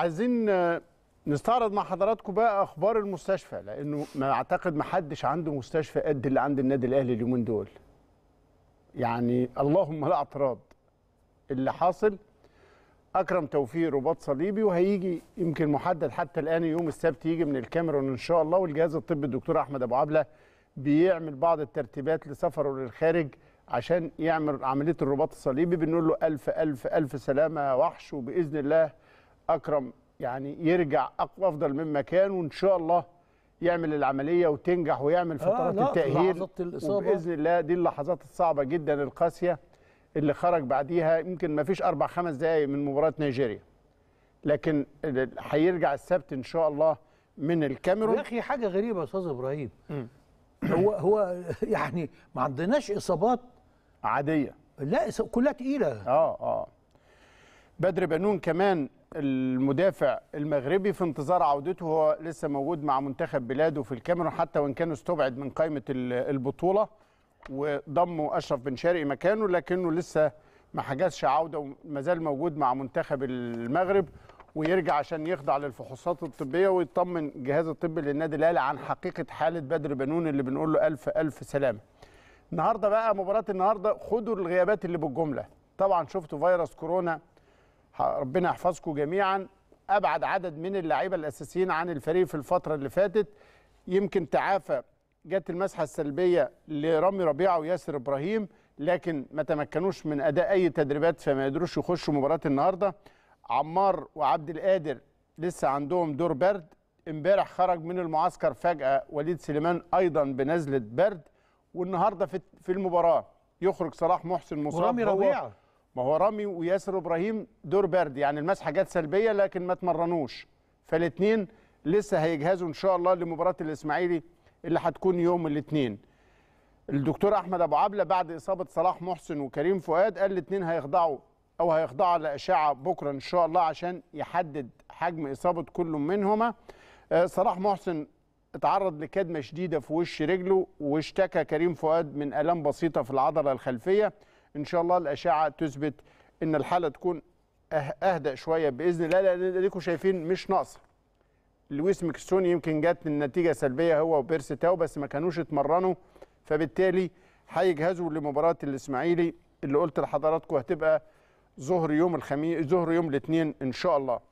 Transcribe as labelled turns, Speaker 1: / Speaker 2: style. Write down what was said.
Speaker 1: عايزين نستعرض مع حضراتكم بقى اخبار المستشفى لانه ما اعتقد ما حدش عنده مستشفى قد اللي عند النادي الاهلي اليومين دول يعني اللهم لا اعتراض اللي حاصل اكرم توفيق رباط صليبي وهيجي يمكن محدد حتى الان يوم السبت يجي من الكاميرون ان شاء الله والجهاز الطبي الدكتور احمد ابو عبله بيعمل بعض الترتيبات لسفره للخارج عشان يعمل عمليه الرباط الصليبي بنقول له الف الف الف سلامه يا وحش وباذن الله اكرم يعني يرجع افضل مما كان وان شاء الله يعمل العمليه وتنجح ويعمل آه، فترات آه التاهيل باذن الله دي اللحظات الصعبه جدا القاسيه اللي خرج بعديها يمكن ما فيش اربع خمس دقائق من مباراه نيجيريا لكن هيرجع السبت ان شاء الله من الكاميرون يا اخي حاجه غريبه يا استاذ ابراهيم هو هو يعني ما عندناش اصابات عاديه لا كلها تقيله اه اه بدر بنون كمان المدافع المغربي في انتظار عودته هو لسه موجود مع منتخب بلاده في الكاميرون حتى وان كان استبعد من قائمه البطوله وضموا اشرف بن شرقي مكانه لكنه لسه ما حجزش عوده وما زال موجود مع منتخب المغرب ويرجع عشان يخضع للفحوصات الطبيه ويطمن جهاز الطب للنادي الاهلي عن حقيقه حاله بدر بنون اللي بنقول له الف الف سلامه. النهارده بقى مباراه النهارده خدوا الغيابات اللي بالجمله طبعا شفتوا فيروس كورونا ربنا يحفظكم جميعا ابعد عدد من اللعيبه الاساسيين عن الفريق في الفتره اللي فاتت يمكن تعافى جت المسحه السلبيه لرامي ربيعه وياسر ابراهيم لكن ما تمكنوش من اداء اي تدريبات فما يقدروش يخشوا مباراه النهارده عمار وعبد القادر لسه عندهم دور برد امبارح خرج من المعسكر فجاه وليد سليمان ايضا بنزله برد والنهارده في المباراه يخرج صلاح محسن مصاب ورامي ربيعه ما هو رامي وياسر ابراهيم دور برد يعني المسحه جت سلبيه لكن ما تمرنوش فالاثنين لسه هيجهزوا ان شاء الله لمباراه الاسماعيلي اللي هتكون يوم الاثنين الدكتور احمد ابو عبله بعد اصابه صلاح محسن وكريم فؤاد قال الاثنين هيخضعوا او هيخضعوا لاشعه بكره ان شاء الله عشان يحدد حجم اصابه كل منهما آه، صلاح محسن اتعرض لكدمه شديده في وش رجله واشتكى كريم فؤاد من الام بسيطه في العضله الخلفيه ان شاء الله الاشعه تثبت ان الحاله تكون أه-، اهدأ شويه باذن الله لان اديكم شايفين مش ناقصه لويس ميكستون يمكن جت النتيجه سلبيه هو وبيرس تاو بس ما كانوش اتمرنوا فبالتالي هيجهزوا لمباراه الاسماعيلي اللي قلت لحضراتكم هتبقى ظهر يوم الخميس ظهر يوم الاثنين ان شاء الله